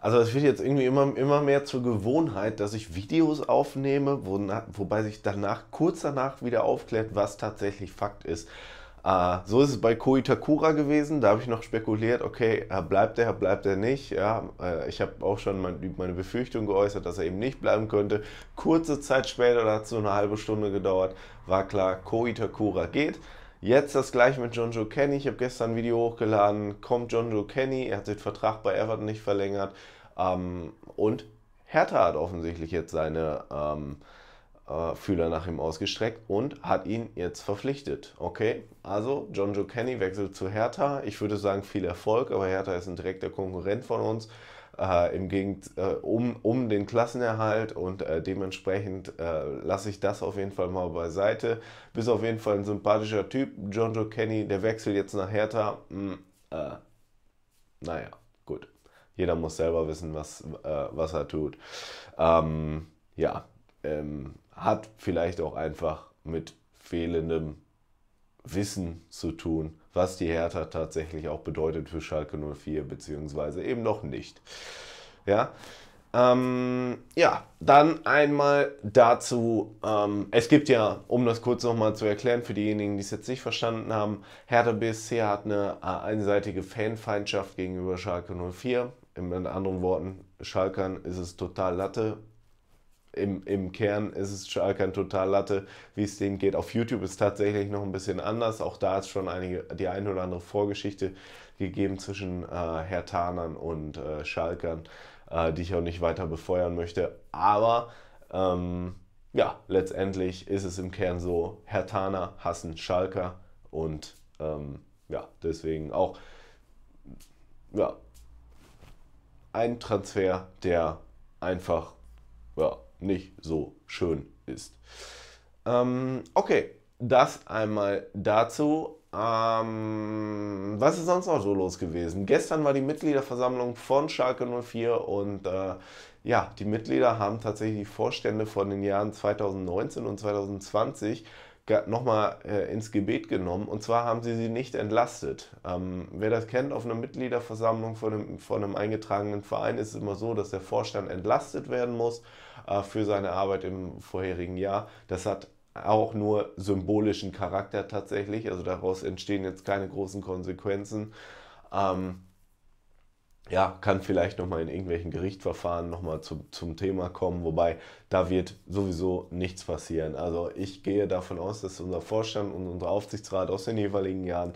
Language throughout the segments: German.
Also es wird jetzt irgendwie immer, immer mehr zur Gewohnheit, dass ich Videos aufnehme, wo, wobei sich danach, kurz danach wieder aufklärt, was tatsächlich Fakt ist. Äh, so ist es bei Koitakura gewesen, da habe ich noch spekuliert, okay, äh, bleibt er, bleibt er nicht. Ja, äh, ich habe auch schon mein, meine Befürchtung geäußert, dass er eben nicht bleiben könnte. Kurze Zeit später, da hat es so eine halbe Stunde gedauert, war klar, Koitakura geht. Jetzt das gleiche mit John Joe Kenny. Ich habe gestern ein Video hochgeladen. Kommt John Joe Kenny? Er hat den Vertrag bei Everton nicht verlängert. Ähm, und Hertha hat offensichtlich jetzt seine ähm, äh, Fühler nach ihm ausgestreckt und hat ihn jetzt verpflichtet. Okay, also John Joe Kenny wechselt zu Hertha. Ich würde sagen, viel Erfolg, aber Hertha ist ein direkter Konkurrent von uns äh, im Gegend, äh, um, um den Klassenerhalt und äh, dementsprechend äh, lasse ich das auf jeden Fall mal beiseite. Bist auf jeden Fall ein sympathischer Typ, John Joe Kenny, der Wechsel jetzt nach Hertha, mh, hm, äh, naja, gut. Jeder muss selber wissen, was, äh, was er tut. Ähm, ja, ähm, hat vielleicht auch einfach mit fehlendem Wissen zu tun, was die Hertha tatsächlich auch bedeutet für Schalke 04, beziehungsweise eben noch nicht. Ja, ähm, ja dann einmal dazu, ähm, es gibt ja, um das kurz nochmal zu erklären, für diejenigen, die es jetzt nicht verstanden haben, Hertha BSC hat eine äh, einseitige Fanfeindschaft gegenüber Schalke 04. In anderen Worten, Schalkern ist es total Latte, im, im Kern ist es Schalke ein Total-Latte, wie es denen geht. Auf YouTube ist es tatsächlich noch ein bisschen anders. Auch da ist schon einige, die eine oder andere Vorgeschichte gegeben zwischen äh, Hertanern und äh, Schalkern, äh, die ich auch nicht weiter befeuern möchte. Aber ähm, ja, letztendlich ist es im Kern so, Hertaner hassen Schalker und ähm, ja, deswegen auch ja, ein Transfer, der einfach ja, nicht so schön ist. Ähm, okay, das einmal dazu. Ähm, was ist sonst noch so los gewesen? Gestern war die Mitgliederversammlung von Schalke 04 und äh, ja, die Mitglieder haben tatsächlich die Vorstände von den Jahren 2019 und 2020 nochmal äh, ins Gebet genommen. Und zwar haben sie sie nicht entlastet. Ähm, wer das kennt, auf einer Mitgliederversammlung von einem, von einem eingetragenen Verein ist es immer so, dass der Vorstand entlastet werden muss äh, für seine Arbeit im vorherigen Jahr. Das hat auch nur symbolischen Charakter tatsächlich. Also daraus entstehen jetzt keine großen Konsequenzen. Ähm, ja, kann vielleicht nochmal in irgendwelchen Gerichtsverfahren nochmal zu, zum Thema kommen, wobei da wird sowieso nichts passieren. Also ich gehe davon aus, dass unser Vorstand und unser Aufsichtsrat aus den jeweiligen Jahren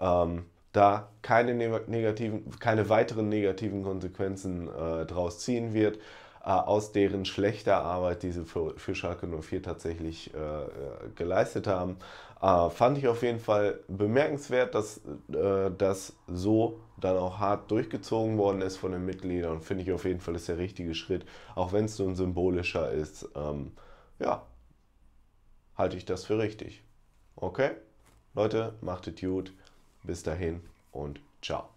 ähm, da keine, negativen, keine weiteren negativen Konsequenzen äh, draus ziehen wird, äh, aus deren schlechter Arbeit, diese für, für Schalke 04 tatsächlich äh, äh, geleistet haben. Äh, fand ich auf jeden Fall bemerkenswert, dass äh, das so dann auch hart durchgezogen worden ist von den Mitgliedern. Finde ich auf jeden Fall ist der richtige Schritt, auch wenn es nun symbolischer ist. Ähm, ja, halte ich das für richtig. Okay? Leute, macht es gut. Bis dahin und ciao.